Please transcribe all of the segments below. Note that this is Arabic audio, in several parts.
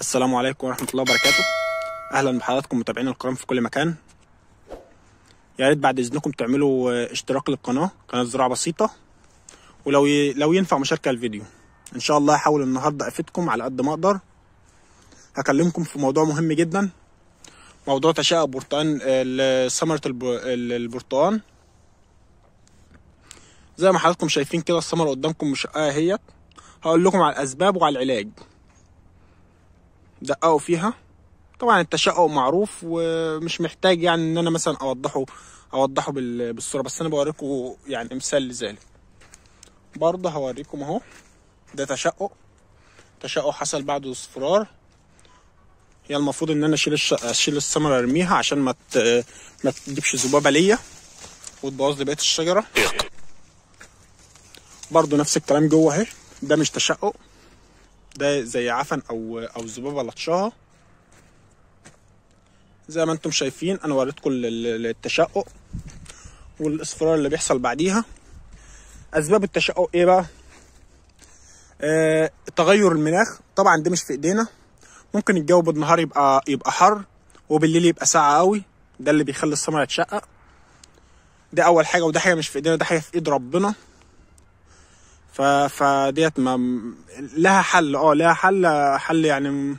السلام عليكم ورحمة الله وبركاته أهلا بحضراتكم متابعين الكرام في كل مكان يا ريت بعد إذنكم تعملوا اشتراك للقناة قناة زراعة بسيطة ولو ي... لو ينفع مشاركة الفيديو إن شاء الله هحاول النهاردة أفيدكم على قد ما أقدر هكلمكم في موضوع مهم جدا موضوع تشاء برتقان آه، ثمرة البرتقان زي ما حضراتكم شايفين كده الثمرة قدامكم مشقها اهيت هقول لكم على الأسباب وعلى العلاج دققوا فيها طبعا التشقق معروف ومش محتاج يعني ان انا مثلا اوضحه اوضحه بالصوره بس انا بوريكم يعني امثال لذلك برضه هوريكم اهو ده تشقق تشقق حصل بعد اصفرار هي المفروض ان انا اشيل اشيل الثمره ارميها عشان ما ما تجيبش ذبابه ليا وتبوظ لي بقيه الشجره برضه نفس الكلام جوه اهي ده مش تشقق ده زي عفن او او ذبابه لطشها زي ما انتم شايفين انا وريتكم التشقق والاصفرار اللي بيحصل بعديها اسباب التشقق ايه بقى آه تغير المناخ طبعا ده مش في ايدينا ممكن الجو بالنهار يبقى يبقى حر وبالليل يبقى ساقع قوي ده اللي بيخلي السمر يتشقق ده اول حاجه وده حاجه مش في ايدينا ده حاجه في ايد ربنا فديت ما لها حل اه لها حل حل يعني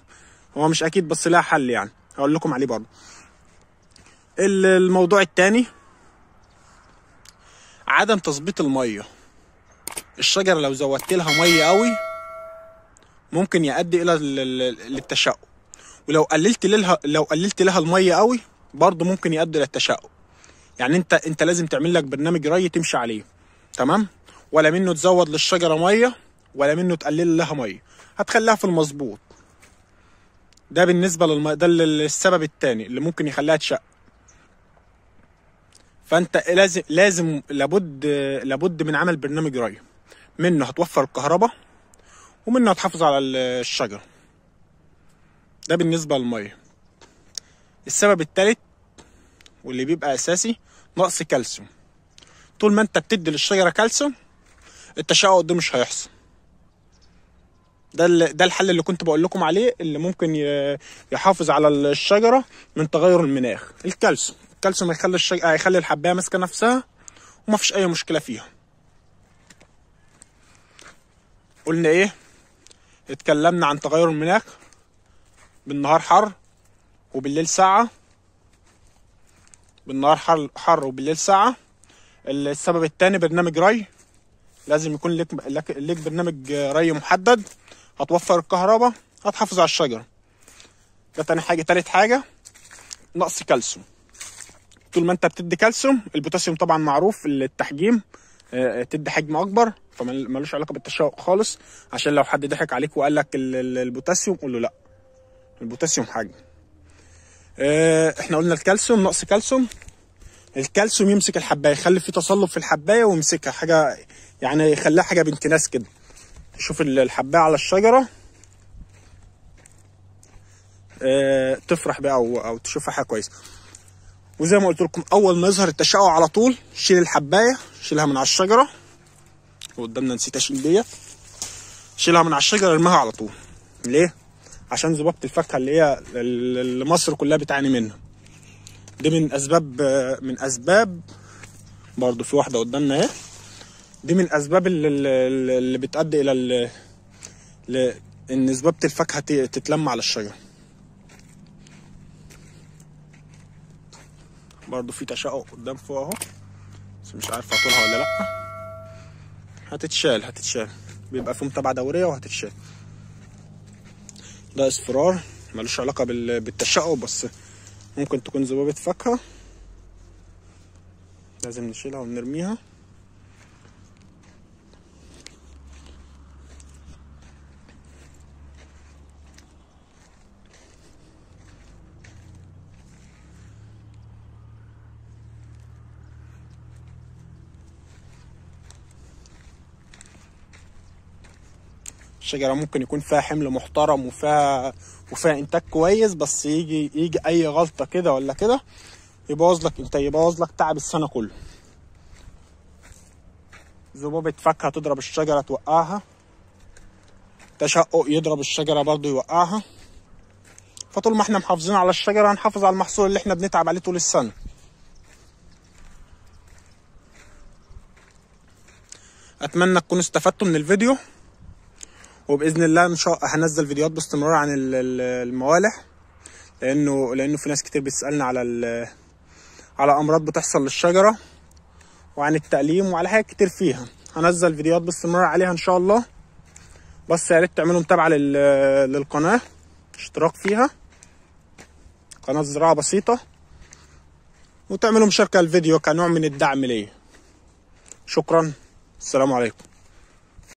هو مش اكيد بس لها حل يعني هقول لكم عليه برضه الموضوع التاني عدم تظبيط الميه الشجرة لو زودت لها مية قوي ممكن يؤدي الى للتشقق ولو قللت لها لو قللت لها المية قوي برضه ممكن يؤدي للتشقق يعني انت انت لازم تعمل لك برنامج ري تمشي عليه تمام ولا منه تزود للشجره ميه ولا منه تقلل لها ميه هتخليها في المظبوط ده بالنسبه للم... ده السبب الثاني اللي ممكن يخليها تشق فانت لازم لازم لابد لابد من عمل برنامج ري منه هتوفر الكهرباء ومنه هتحافظ على الشجره ده بالنسبه للميه السبب الثالث واللي بيبقى اساسي نقص كالسيوم طول ما انت بتدي للشجره كالسيوم التشعب ده مش هيحصل ده ده الحل اللي كنت بقول لكم عليه اللي ممكن يحافظ على الشجره من تغير المناخ الكالسيوم الكالسيوم هيخلي الشجره هيخلي الحبايه ماسكه نفسها ومفيش اي مشكله فيها قلنا ايه اتكلمنا عن تغير المناخ بالنهار حر وبالليل ساعة بالنهار حر, حر وبالليل ساعة السبب التاني برنامج ري لازم يكون لك لك, لك برنامج آه، ري محدد هتوفر الكهرباء هتحافظ على الشجره ده تاني حاجه تالت حاجه نقص كالسيوم طول ما انت بتدي كالسيوم البوتاسيوم طبعا معروف التحجيم آه، آه، تدي حجم اكبر فملوش علاقه بالتشوق خالص عشان لو حد ضحك عليك وقال لك البوتاسيوم قول له لا البوتاسيوم حجم احنا قلنا الكالسيوم نقص كالسيوم الكالسيوم يمسك الحبايه يخلي في تصلب في الحبايه ويمسكها حاجه يعني يخليها حاجه بنت ناس كده شوف الحبايه على الشجره آه، تفرح بقى او او تشوفها حاجه كويسه وزي ما قلت لكم اول ما يظهر التشاؤم على طول شيل الحبايه شيلها من على الشجره وقدامنا نسيت اشيل ديت شيلها من على الشجره ارميها على طول ليه عشان ذبابه الفاكهه اللي هي اللي مصر كلها بتعاني منها دي من اسباب آه، من اسباب برضو في واحده قدامنا اهي دي من الاسباب اللي, اللي بتؤدي الى ال... ل... ان ذبابة الفاكهه تتلم على الشجره برضو في تشقق قدام فوق اهو بس مش عارف هطولها ولا لا هتتشال هتتشال بيبقى في متابعه دوريه وهتتشال ده اصفرار ملوش علاقه بال... بالتشقق بس ممكن تكون ذبابه فاكهه لازم نشيلها ونرميها الشجره ممكن يكون فيها حمل محترم وفيها وفيها انتاج كويس بس يجي يجي اي غلطه كده ولا كده يبوظ لك انت يبوظ لك تعب السنه كله ذبابه فاكهه تضرب الشجره توقعها تشقق يضرب الشجره برضو يوقعها فطول ما احنا محافظين على الشجره هنحافظ على المحصول اللي احنا بنتعب عليه طول السنه اتمنى تكونوا استفدتوا من الفيديو وباذن الله ان شاء هنزل فيديوهات باستمرار عن الموالح لانه لانه في ناس كتير بتسالنا على على امراض بتحصل للشجره وعن التقليم وعلى حاجات كتير فيها هنزل فيديوهات باستمرار عليها ان شاء الله بس يا ريت تعملوا متابعه للقناه اشتراك فيها قناه زراعه بسيطه وتعملوا مشاركه للفيديو كنوع من الدعم ليا شكرا السلام عليكم